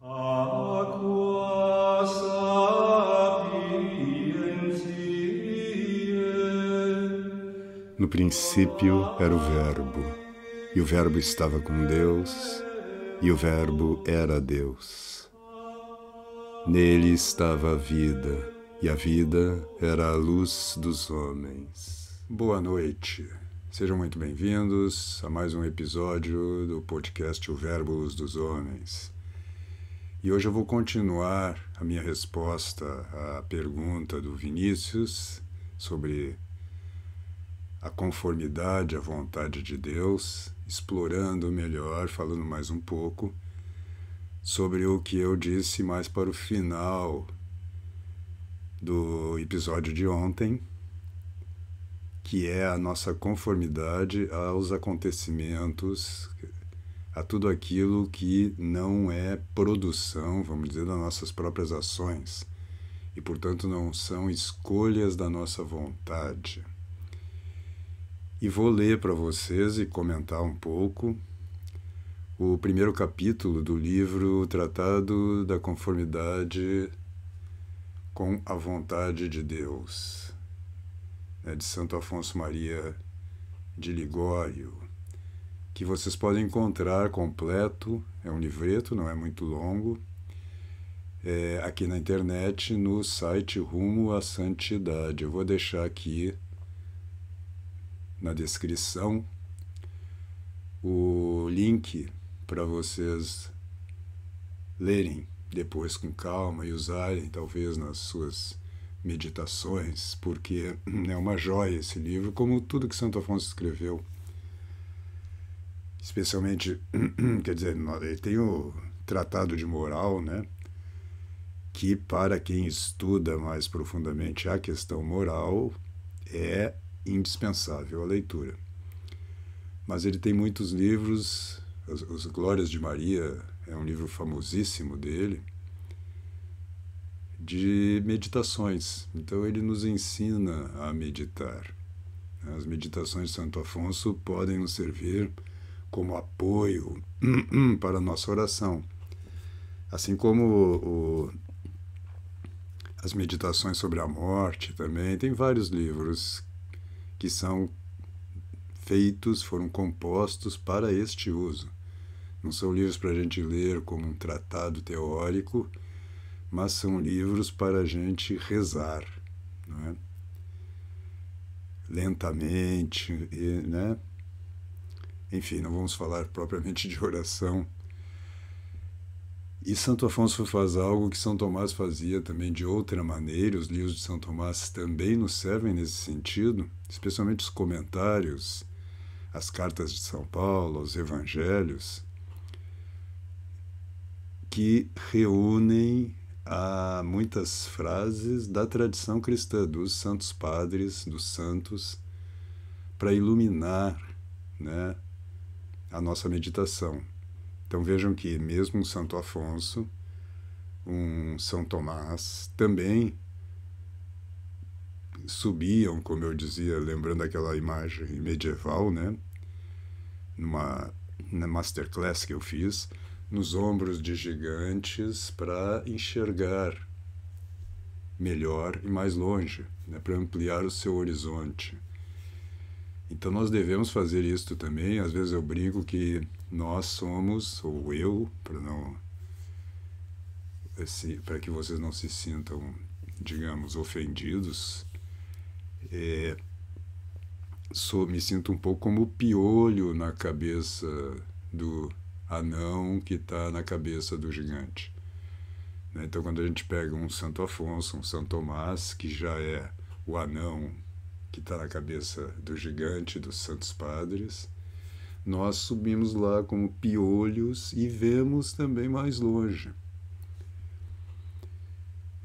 No princípio era o Verbo, e o Verbo estava com Deus, e o Verbo era Deus. Nele estava a vida, e a vida era a luz dos homens. Boa noite. Sejam muito bem-vindos a mais um episódio do podcast O Verbo Luz dos Homens. E hoje eu vou continuar a minha resposta à pergunta do Vinícius sobre a conformidade à vontade de Deus, explorando melhor, falando mais um pouco sobre o que eu disse mais para o final do episódio de ontem, que é a nossa conformidade aos acontecimentos a tudo aquilo que não é produção, vamos dizer, das nossas próprias ações e, portanto, não são escolhas da nossa vontade. E vou ler para vocês e comentar um pouco o primeiro capítulo do livro Tratado da Conformidade com a Vontade de Deus, né, de Santo Afonso Maria de Ligório que vocês podem encontrar completo. É um livreto, não é muito longo. É, aqui na internet, no site Rumo à Santidade. Eu vou deixar aqui na descrição o link para vocês lerem depois com calma e usarem talvez nas suas meditações, porque é uma joia esse livro, como tudo que Santo Afonso escreveu especialmente, quer dizer, ele tem o Tratado de Moral, né? que para quem estuda mais profundamente a questão moral é indispensável a leitura. Mas ele tem muitos livros, os, os Glórias de Maria é um livro famosíssimo dele, de meditações. Então ele nos ensina a meditar. As meditações de Santo Afonso podem nos servir como apoio hum, hum, para a nossa oração. Assim como o, as meditações sobre a morte também, tem vários livros que são feitos, foram compostos para este uso. Não são livros para a gente ler como um tratado teórico, mas são livros para a gente rezar, não é? lentamente, né? Enfim, não vamos falar propriamente de oração. E Santo Afonso faz algo que São Tomás fazia também de outra maneira, os livros de São Tomás também nos servem nesse sentido, especialmente os comentários, as cartas de São Paulo, os evangelhos, que reúnem a ah, muitas frases da tradição cristã, dos santos padres, dos santos, para iluminar né, a nossa meditação. Então vejam que, mesmo um Santo Afonso, um São Tomás, também subiam, como eu dizia, lembrando aquela imagem medieval, né? Numa na masterclass que eu fiz, nos ombros de gigantes para enxergar melhor e mais longe, né? para ampliar o seu horizonte. Então nós devemos fazer isto também. Às vezes eu brinco que nós somos, ou eu, para não para que vocês não se sintam, digamos, ofendidos, é, sou, me sinto um pouco como o piolho na cabeça do anão que está na cabeça do gigante. Né? Então, quando a gente pega um Santo Afonso, um Santo Tomás, que já é o anão que está na cabeça do gigante dos Santos Padres, nós subimos lá como piolhos e vemos também mais longe.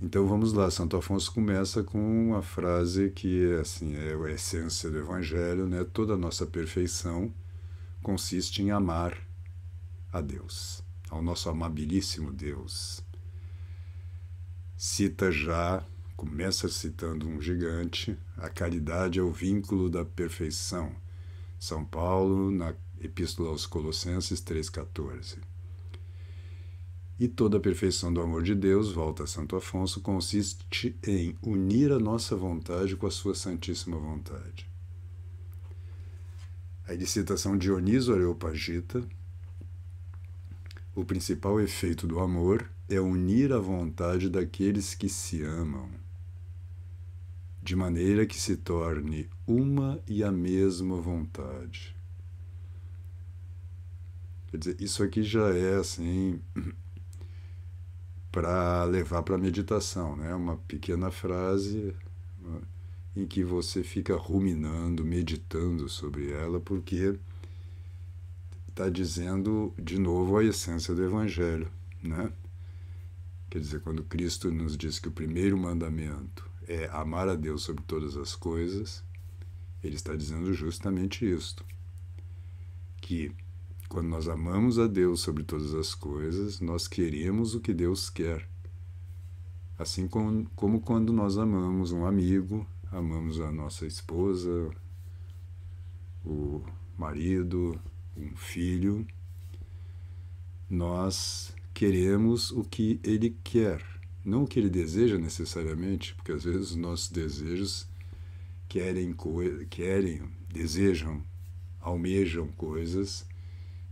Então vamos lá, Santo Afonso começa com uma frase que assim é a essência do Evangelho, né? Toda a nossa perfeição consiste em amar a Deus, ao nosso amabilíssimo Deus. Cita já Começa citando um gigante: a caridade é o vínculo da perfeição. São Paulo, na Epístola aos Colossenses 3,14. E toda a perfeição do amor de Deus, volta a Santo Afonso, consiste em unir a nossa vontade com a sua santíssima vontade. Aí de citação Dioniso Areopagita, o principal efeito do amor é unir a vontade daqueles que se amam de maneira que se torne uma e a mesma vontade. Quer dizer, isso aqui já é assim para levar para a meditação, né? Uma pequena frase né, em que você fica ruminando, meditando sobre ela, porque está dizendo de novo a essência do Evangelho, né? Quer dizer, quando Cristo nos diz que o primeiro mandamento é amar a Deus sobre todas as coisas, ele está dizendo justamente isto: que quando nós amamos a Deus sobre todas as coisas, nós queremos o que Deus quer. Assim como, como quando nós amamos um amigo, amamos a nossa esposa, o marido, um filho, nós queremos o que ele quer. Não o que ele deseja necessariamente, porque às vezes os nossos desejos querem, querem desejam, almejam coisas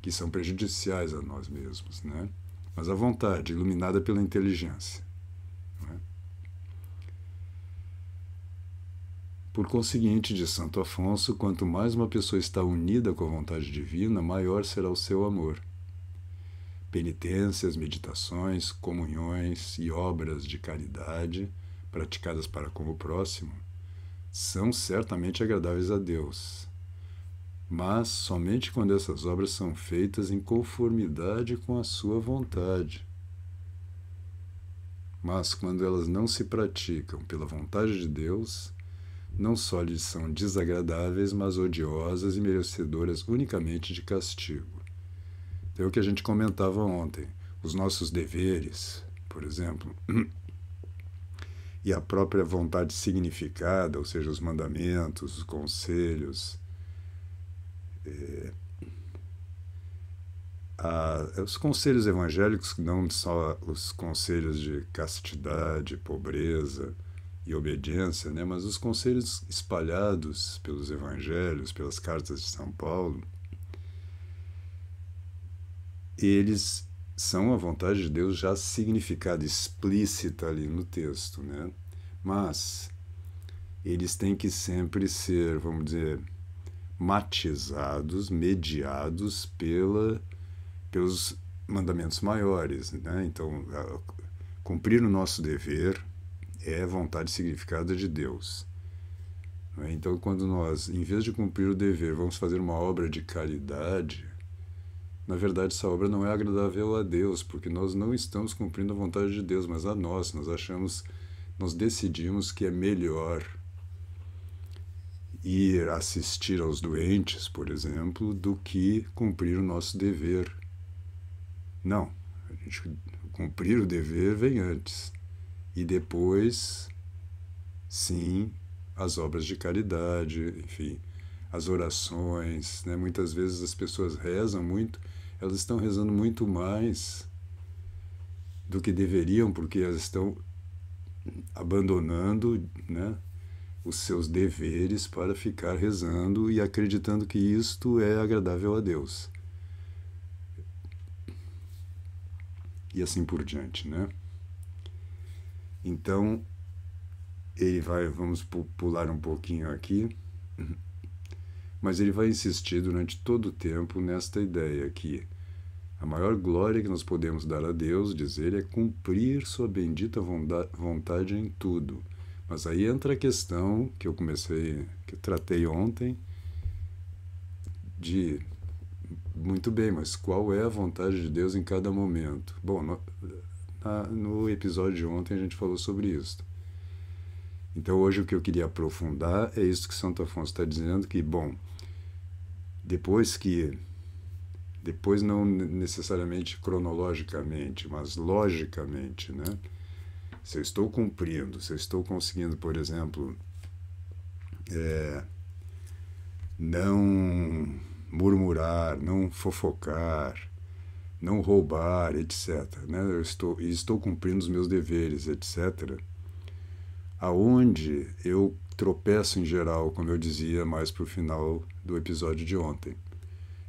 que são prejudiciais a nós mesmos, né? mas a vontade, iluminada pela inteligência. Né? Por conseguinte, de Santo Afonso, quanto mais uma pessoa está unida com a vontade divina, maior será o seu amor penitências, meditações, comunhões e obras de caridade praticadas para com o próximo são certamente agradáveis a Deus, mas somente quando essas obras são feitas em conformidade com a sua vontade. Mas quando elas não se praticam pela vontade de Deus, não só lhes são desagradáveis, mas odiosas e merecedoras unicamente de castigo. É o que a gente comentava ontem. Os nossos deveres, por exemplo, e a própria vontade significada, ou seja, os mandamentos, os conselhos, é, a, os conselhos evangélicos, não só os conselhos de castidade, pobreza e obediência, né, mas os conselhos espalhados pelos evangelhos, pelas cartas de São Paulo eles são a vontade de Deus já significada, explícita ali no texto, né? Mas eles têm que sempre ser, vamos dizer, matizados, mediados pela, pelos mandamentos maiores, né? Então, cumprir o nosso dever é vontade significada de Deus. Né? Então, quando nós, em vez de cumprir o dever, vamos fazer uma obra de caridade, na verdade, essa obra não é agradável a Deus, porque nós não estamos cumprindo a vontade de Deus, mas a nós. Nós achamos, nós decidimos que é melhor ir assistir aos doentes, por exemplo, do que cumprir o nosso dever. Não, a gente cumprir o dever vem antes. E depois, sim, as obras de caridade, enfim, as orações. Né? Muitas vezes as pessoas rezam muito elas estão rezando muito mais do que deveriam, porque elas estão abandonando né, os seus deveres para ficar rezando e acreditando que isto é agradável a Deus. E assim por diante, né? Então, ele vai, vamos pular um pouquinho aqui, mas ele vai insistir durante todo o tempo nesta ideia que a maior glória que nós podemos dar a Deus, diz ele, é cumprir sua bendita vontade em tudo. Mas aí entra a questão que eu comecei, que eu tratei ontem, de muito bem, mas qual é a vontade de Deus em cada momento? Bom, no, na, no episódio de ontem a gente falou sobre isso. Então hoje o que eu queria aprofundar é isso que Santo Afonso está dizendo que bom, depois que depois não necessariamente cronologicamente, mas logicamente, né? Se eu estou cumprindo, se eu estou conseguindo, por exemplo, é, não murmurar, não fofocar, não roubar, etc. Né? Eu estou, estou cumprindo os meus deveres, etc. Aonde eu tropeço em geral, como eu dizia mais para o final do episódio de ontem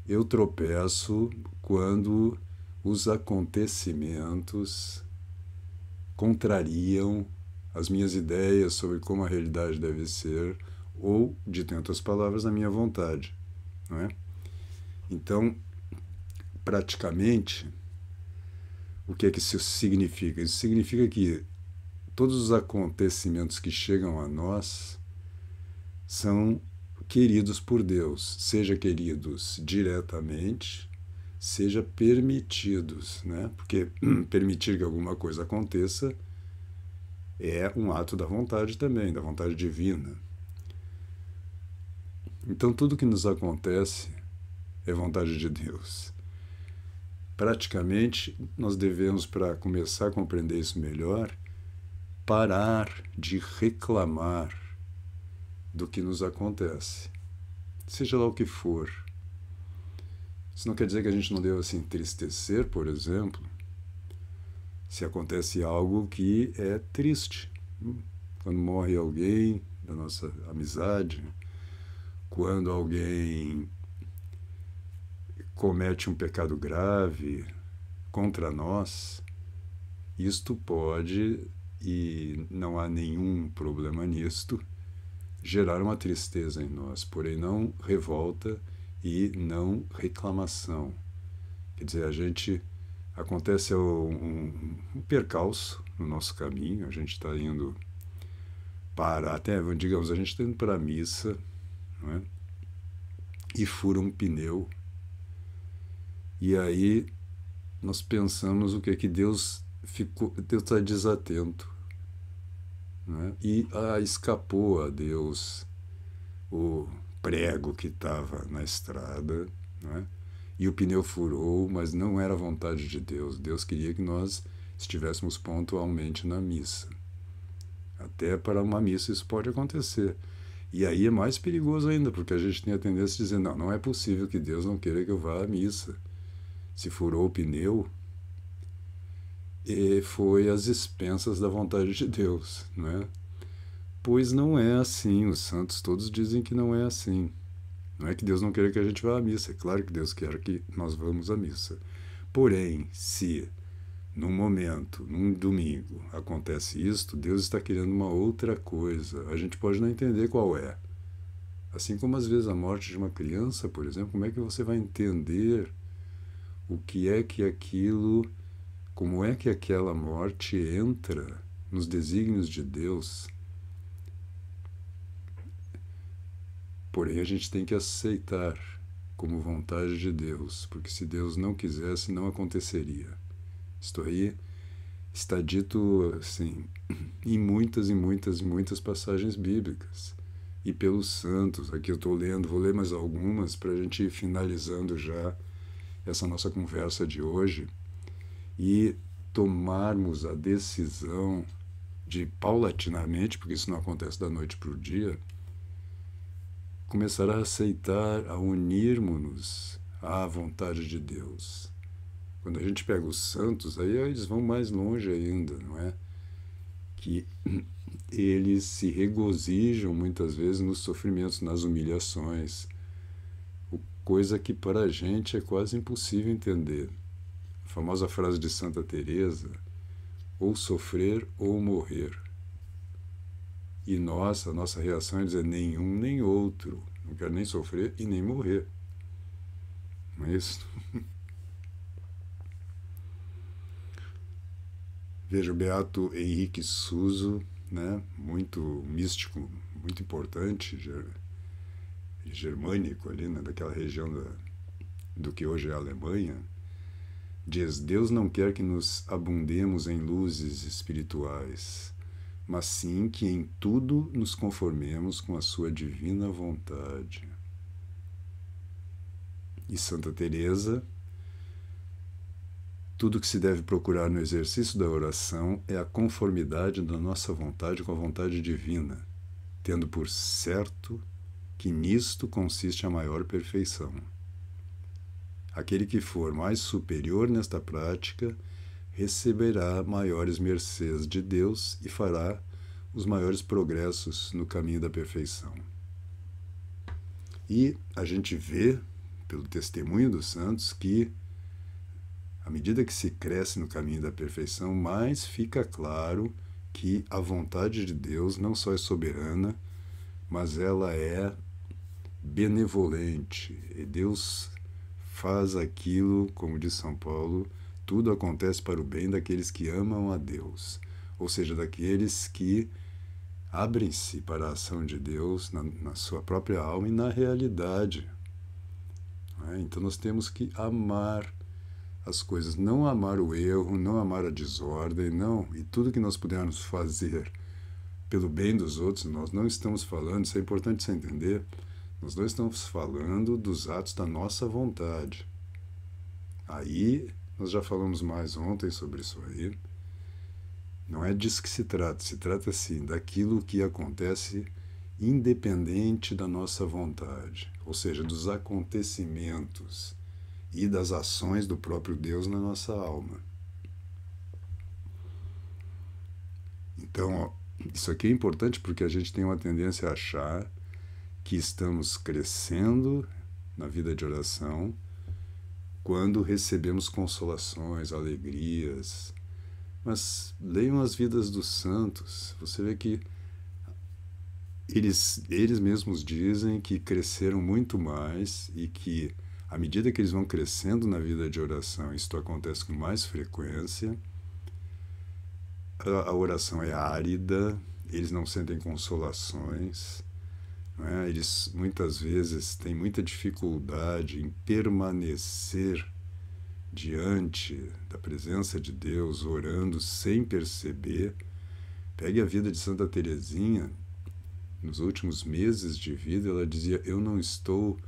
eu tropeço quando os acontecimentos contrariam as minhas ideias sobre como a realidade deve ser ou, de tantas palavras, a minha vontade. Não é? Então, praticamente, o que é que isso significa? Isso significa que todos os acontecimentos que chegam a nós são queridos por Deus, seja queridos diretamente, seja permitidos, né? Porque permitir que alguma coisa aconteça é um ato da vontade também, da vontade divina. Então tudo que nos acontece é vontade de Deus. Praticamente nós devemos, para começar a compreender isso melhor, parar de reclamar do que nos acontece, seja lá o que for. Isso não quer dizer que a gente não deva se entristecer, por exemplo, se acontece algo que é triste. Hum, quando morre alguém da nossa amizade, quando alguém comete um pecado grave contra nós, isto pode, e não há nenhum problema nisto, gerar uma tristeza em nós, porém não revolta e não reclamação. Quer dizer, a gente acontece um, um percalço no nosso caminho, a gente está indo para, até digamos, a gente está indo para a missa não é? e fura um pneu. E aí nós pensamos o que é que Deus ficou, Deus está desatento né? e ah, escapou a Deus o prego que estava na estrada, né? e o pneu furou, mas não era vontade de Deus. Deus queria que nós estivéssemos pontualmente na missa. Até para uma missa isso pode acontecer. E aí é mais perigoso ainda, porque a gente tem a tendência de dizer: não, não é possível que Deus não queira que eu vá à missa. Se furou o pneu, e foi às expensas da vontade de Deus, não é? Pois não é assim, os santos todos dizem que não é assim. Não é que Deus não queira que a gente vá à missa, é claro que Deus quer que nós vamos à missa. Porém, se num momento, num domingo, acontece isto, Deus está querendo uma outra coisa. A gente pode não entender qual é. Assim como às vezes a morte de uma criança, por exemplo, como é que você vai entender o que é que aquilo como é que aquela morte entra nos desígnios de Deus? Porém, a gente tem que aceitar como vontade de Deus, porque se Deus não quisesse, não aconteceria. Isto aí está dito assim em muitas e muitas e muitas passagens bíblicas e pelos santos. Aqui eu estou lendo, vou ler mais algumas para a gente ir finalizando já essa nossa conversa de hoje e tomarmos a decisão de paulatinamente, porque isso não acontece da noite para o dia, começar a aceitar, a unirmos-nos à vontade de Deus. Quando a gente pega os santos, aí eles vão mais longe ainda, não é? Que eles se regozijam muitas vezes nos sofrimentos, nas humilhações, coisa que para a gente é quase impossível entender famosa frase de Santa Teresa, ou sofrer ou morrer. E nós, a nossa reação é dizer nenhum nem outro. Não quero nem sofrer e nem morrer. Não é isso? Veja o Beato Henrique Suso, né? muito místico, muito importante, germânico ali, né? daquela região da, do que hoje é a Alemanha Diz: Deus não quer que nos abundemos em luzes espirituais, mas sim que em tudo nos conformemos com a sua divina vontade. E Santa Teresa, tudo que se deve procurar no exercício da oração é a conformidade da nossa vontade com a vontade divina, tendo por certo que nisto consiste a maior perfeição. Aquele que for mais superior nesta prática receberá maiores mercês de Deus e fará os maiores progressos no caminho da perfeição. E a gente vê, pelo testemunho dos santos, que à medida que se cresce no caminho da perfeição, mais fica claro que a vontade de Deus não só é soberana, mas ela é benevolente. E Deus faz aquilo, como diz São Paulo, tudo acontece para o bem daqueles que amam a Deus, ou seja, daqueles que abrem-se para a ação de Deus na, na sua própria alma e na realidade. É? Então nós temos que amar as coisas, não amar o erro, não amar a desordem, não, e tudo que nós pudermos fazer pelo bem dos outros, nós não estamos falando, isso é importante você entender nós não estamos falando dos atos da nossa vontade. Aí, nós já falamos mais ontem sobre isso aí. Não é disso que se trata, se trata sim daquilo que acontece independente da nossa vontade, ou seja, dos acontecimentos e das ações do próprio Deus na nossa alma. Então, ó, isso aqui é importante porque a gente tem uma tendência a achar que estamos crescendo na vida de oração quando recebemos consolações, alegrias. Mas leiam as vidas dos santos, você vê que eles, eles mesmos dizem que cresceram muito mais e que, à medida que eles vão crescendo na vida de oração, isto acontece com mais frequência, a, a oração é árida, eles não sentem consolações né? Eles muitas vezes têm muita dificuldade em permanecer diante da presença de Deus, orando sem perceber. Pegue a vida de Santa Teresinha. Nos últimos meses de vida, ela dizia: "Eu não estou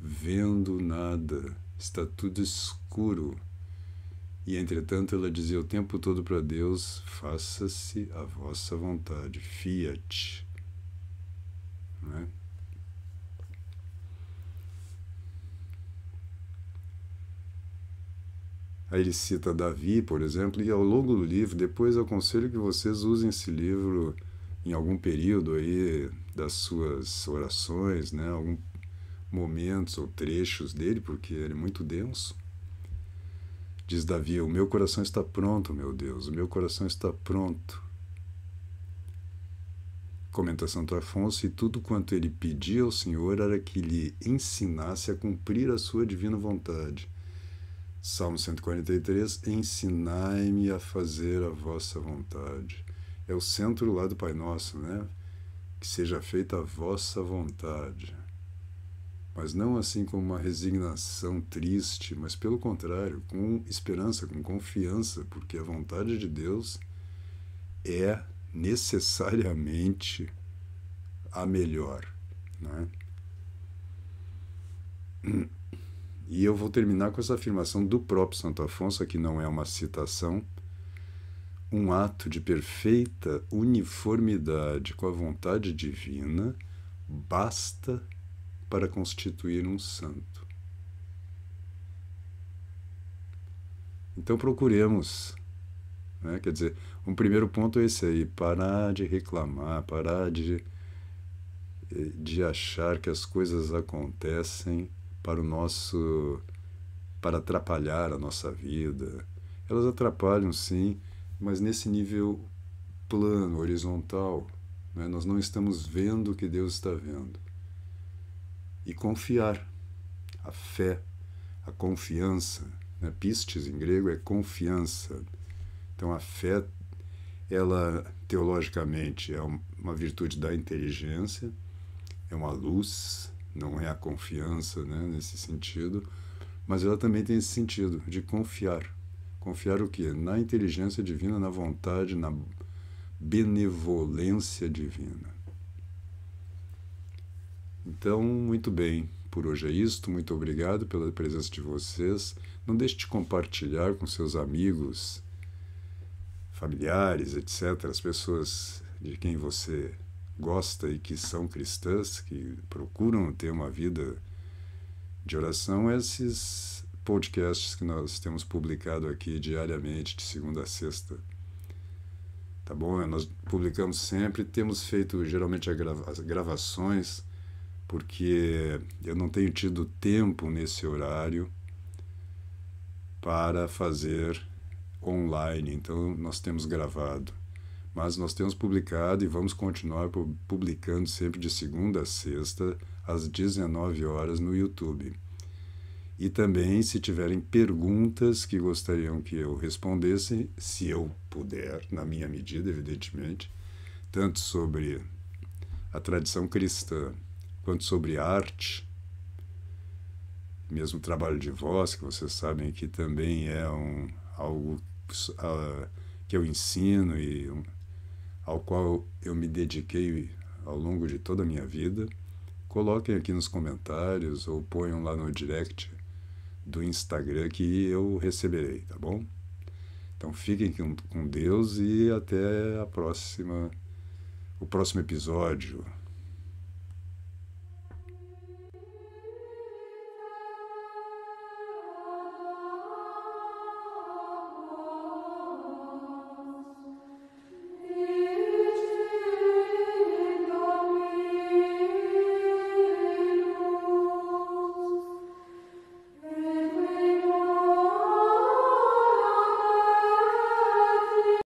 vendo nada, está tudo escuro". E entretanto, ela dizia o tempo todo para Deus: "Faça-se a vossa vontade, fiat". Né? Aí ele cita Davi, por exemplo, e ao longo do livro, depois eu aconselho que vocês usem esse livro em algum período aí das suas orações, né? Algum momentos ou trechos dele, porque ele é muito denso. Diz Davi: "O meu coração está pronto, meu Deus, o meu coração está pronto Comenta Santo Afonso, e tudo quanto ele pedia ao Senhor era que lhe ensinasse a cumprir a sua divina vontade. Salmo 143, ensinai-me a fazer a vossa vontade. É o centro lá do Pai Nosso, né? Que seja feita a vossa vontade. Mas não assim como uma resignação triste, mas pelo contrário, com esperança, com confiança, porque a vontade de Deus é necessariamente a melhor. Né? E eu vou terminar com essa afirmação do próprio Santo Afonso, que não é uma citação, um ato de perfeita uniformidade com a vontade divina basta para constituir um santo. Então procuremos, né? quer dizer, um primeiro ponto é esse aí, parar de reclamar, parar de, eh, de achar que as coisas acontecem para o nosso para atrapalhar a nossa vida. Elas atrapalham sim, mas nesse nível plano, horizontal, né? nós não estamos vendo o que Deus está vendo. E confiar, a fé, a confiança, né? pistes em grego é confiança. Então a fé ela, teologicamente, é uma virtude da inteligência, é uma luz, não é a confiança né, nesse sentido, mas ela também tem esse sentido de confiar. Confiar o quê? Na inteligência divina, na vontade, na benevolência divina. Então, muito bem, por hoje é isto. Muito obrigado pela presença de vocês. Não deixe de compartilhar com seus amigos familiares, etc., as pessoas de quem você gosta e que são cristãs, que procuram ter uma vida de oração, esses podcasts que nós temos publicado aqui diariamente, de segunda a sexta. Tá bom? É, nós publicamos sempre, temos feito geralmente as gravações, porque eu não tenho tido tempo nesse horário para fazer online, então nós temos gravado. Mas nós temos publicado e vamos continuar publicando sempre de segunda a sexta, às 19 horas, no YouTube. E também, se tiverem perguntas que gostariam que eu respondesse, se eu puder, na minha medida, evidentemente, tanto sobre a tradição cristã quanto sobre arte, mesmo trabalho de voz, que vocês sabem que também é um, algo a, que eu ensino e ao qual eu me dediquei ao longo de toda a minha vida, coloquem aqui nos comentários ou ponham lá no direct do Instagram que eu receberei, tá bom? Então fiquem com Deus e até a próxima, o próximo episódio.